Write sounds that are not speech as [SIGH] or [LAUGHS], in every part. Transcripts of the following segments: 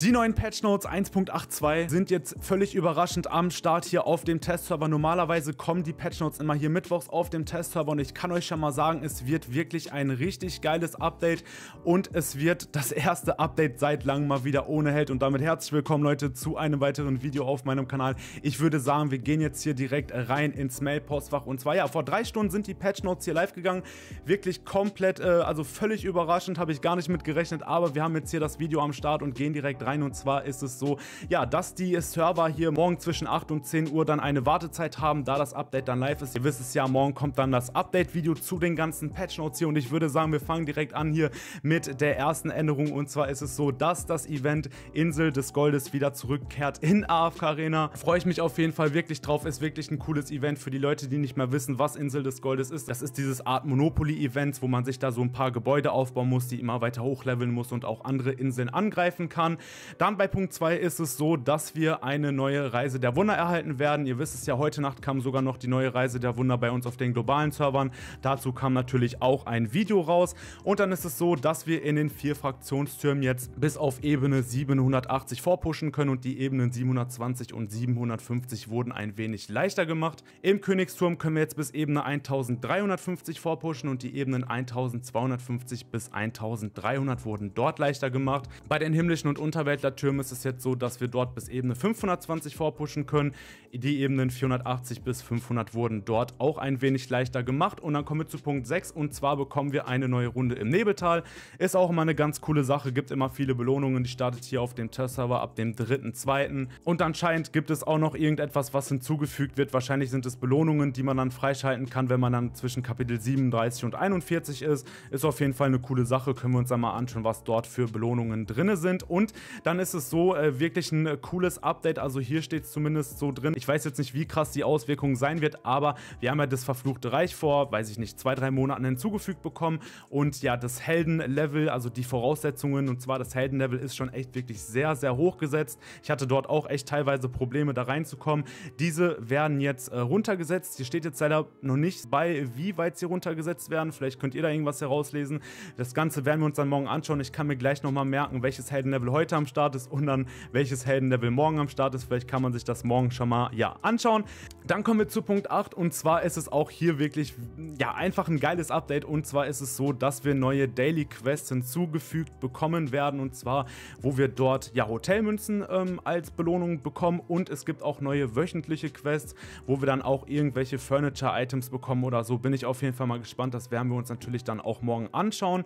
Die neuen Patch Notes 1.82 sind jetzt völlig überraschend am Start hier auf dem Testserver. Normalerweise kommen die Patch Notes immer hier mittwochs auf dem Testserver und ich kann euch schon mal sagen, es wird wirklich ein richtig geiles Update und es wird das erste Update seit langem mal wieder ohne Held und damit herzlich willkommen Leute zu einem weiteren Video auf meinem Kanal. Ich würde sagen, wir gehen jetzt hier direkt rein ins Mail-Postfach und zwar ja, vor drei Stunden sind die Patch Notes hier live gegangen. Wirklich komplett, äh, also völlig überraschend, habe ich gar nicht mit gerechnet, aber wir haben jetzt hier das Video am Start und gehen direkt rein rein und zwar ist es so, ja, dass die Server hier morgen zwischen 8 und 10 Uhr dann eine Wartezeit haben, da das Update dann live ist. Ihr wisst es ja, morgen kommt dann das Update-Video zu den ganzen Patch Notes hier und ich würde sagen, wir fangen direkt an hier mit der ersten Änderung und zwar ist es so, dass das Event Insel des Goldes wieder zurückkehrt in AFK Arena. Freue ich mich auf jeden Fall wirklich drauf, ist wirklich ein cooles Event für die Leute, die nicht mehr wissen, was Insel des Goldes ist. Das ist dieses Art Monopoly-Event, wo man sich da so ein paar Gebäude aufbauen muss, die immer weiter hochleveln muss und auch andere Inseln angreifen kann. Dann bei Punkt 2 ist es so, dass wir eine neue Reise der Wunder erhalten werden. Ihr wisst es ja, heute Nacht kam sogar noch die neue Reise der Wunder bei uns auf den globalen Servern. Dazu kam natürlich auch ein Video raus. Und dann ist es so, dass wir in den vier Fraktionstürmen jetzt bis auf Ebene 780 vorpushen können und die Ebenen 720 und 750 wurden ein wenig leichter gemacht. Im Königsturm können wir jetzt bis Ebene 1350 vorpushen und die Ebenen 1250 bis 1300 wurden dort leichter gemacht. Bei den himmlischen und unterirdischen Unterweltler-Türme ist es jetzt so, dass wir dort bis Ebene 520 vorpushen können. Die Ebenen 480 bis 500 wurden dort auch ein wenig leichter gemacht. Und dann kommen wir zu Punkt 6 und zwar bekommen wir eine neue Runde im Nebeltal. Ist auch immer eine ganz coole Sache, gibt immer viele Belohnungen. Die startet hier auf dem Test-Server ab dem 3.2. Und anscheinend gibt es auch noch irgendetwas, was hinzugefügt wird. Wahrscheinlich sind es Belohnungen, die man dann freischalten kann, wenn man dann zwischen Kapitel 37 und 41 ist. Ist auf jeden Fall eine coole Sache, können wir uns einmal anschauen, was dort für Belohnungen drin sind. Und dann ist es so äh, wirklich ein äh, cooles Update. Also hier steht es zumindest so drin. Ich weiß jetzt nicht, wie krass die Auswirkung sein wird, aber wir haben ja das verfluchte Reich vor, weiß ich nicht, zwei, drei Monaten hinzugefügt bekommen. Und ja, das Heldenlevel, also die Voraussetzungen, und zwar das Heldenlevel ist schon echt wirklich sehr, sehr hoch gesetzt. Ich hatte dort auch echt teilweise Probleme, da reinzukommen. Diese werden jetzt äh, runtergesetzt. Hier steht jetzt leider noch nicht bei, wie weit sie runtergesetzt werden. Vielleicht könnt ihr da irgendwas herauslesen. Das Ganze werden wir uns dann morgen anschauen. Ich kann mir gleich nochmal merken, welches Heldenlevel heute am Start ist und dann welches Heldenlevel morgen am Start ist. Vielleicht kann man sich das morgen schon mal ja, anschauen. Dann kommen wir zu Punkt 8 und zwar ist es auch hier wirklich ja, einfach ein geiles Update und zwar ist es so, dass wir neue Daily Quests hinzugefügt bekommen werden und zwar, wo wir dort ja Hotelmünzen ähm, als Belohnung bekommen und es gibt auch neue wöchentliche Quests, wo wir dann auch irgendwelche Furniture-Items bekommen oder so. Bin ich auf jeden Fall mal gespannt. Das werden wir uns natürlich dann auch morgen anschauen.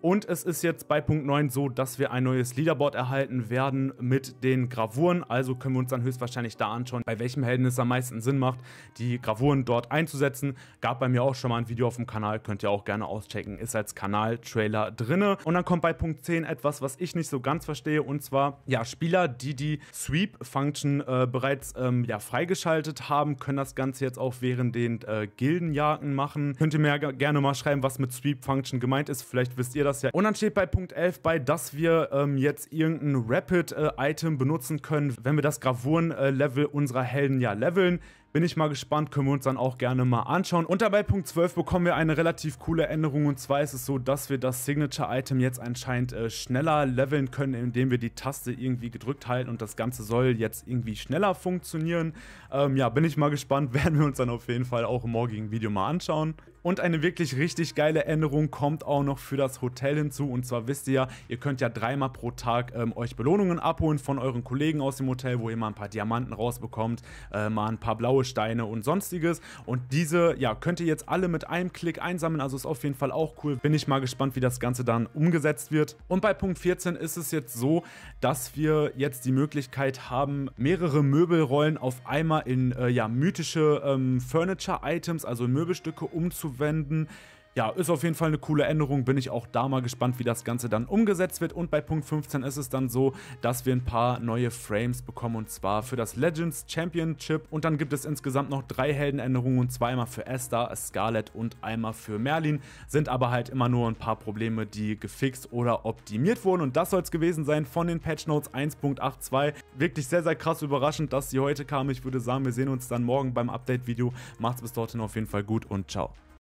Und es ist jetzt bei Punkt 9 so, dass wir ein neues Leaderboard erhalten werden mit den Gravuren. Also können wir uns dann höchstwahrscheinlich da anschauen, bei welchem Helden es am meisten Sinn macht, die Gravuren dort einzusetzen. Gab bei mir auch schon mal ein Video auf dem Kanal, könnt ihr auch gerne auschecken. Ist als Kanal-Trailer drinne. Und dann kommt bei Punkt 10 etwas, was ich nicht so ganz verstehe. Und zwar, ja, Spieler, die die Sweep-Function äh, bereits ähm, ja, freigeschaltet haben, können das Ganze jetzt auch während den äh, Gildenjagden machen. Könnt ihr mir ja gerne mal schreiben, was mit Sweep-Function gemeint ist. Vielleicht wisst ihr das das ja. Und dann steht bei Punkt 11 bei, dass wir ähm, jetzt irgendein Rapid-Item äh, benutzen können, wenn wir das Gravuren-Level äh, unserer Helden ja leveln. Bin ich mal gespannt, können wir uns dann auch gerne mal anschauen. Und dabei Punkt 12 bekommen wir eine relativ coole Änderung. Und zwar ist es so, dass wir das Signature-Item jetzt anscheinend äh, schneller leveln können, indem wir die Taste irgendwie gedrückt halten. Und das Ganze soll jetzt irgendwie schneller funktionieren. Ähm, ja, bin ich mal gespannt. [LAUGHS] Werden wir uns dann auf jeden Fall auch im morgigen Video mal anschauen. Und eine wirklich richtig geile Änderung kommt auch noch für das Hotel hinzu. Und zwar wisst ihr ja, ihr könnt ja dreimal pro Tag ähm, euch Belohnungen abholen von euren Kollegen aus dem Hotel, wo ihr mal ein paar Diamanten rausbekommt, äh, mal ein paar blaue blaue Steine und sonstiges. Und diese, ja, könnt ihr jetzt alle mit einem Klick einsammeln, also ist auf jeden Fall auch cool. Bin ich mal gespannt, wie das Ganze dann umgesetzt wird. Und bei Punkt 14 ist es jetzt so, dass wir jetzt die Möglichkeit haben, mehrere Möbelrollen auf einmal in, äh, ja, mythische ähm, Furniture-Items, also Möbelstücke umzuwenden, ja, ist auf jeden Fall eine coole Änderung. Bin ich auch da mal gespannt, wie das Ganze dann umgesetzt wird. Und bei Punkt 15 ist es dann so, dass wir ein paar neue Frames bekommen und zwar für das Legends Championship. Und dann gibt es insgesamt noch drei Heldenänderungen und zwar einmal für Esther, Scarlett und einmal für Merlin. Sind aber halt immer nur ein paar Probleme, die gefixt oder optimiert wurden. Und das soll es gewesen sein von den Patch Notes 1.82. Wirklich sehr, sehr krass überraschend, dass sie heute kamen. Ich würde sagen, wir sehen uns dann morgen beim Update-Video. Macht's bis dorthin auf jeden Fall gut und ciao.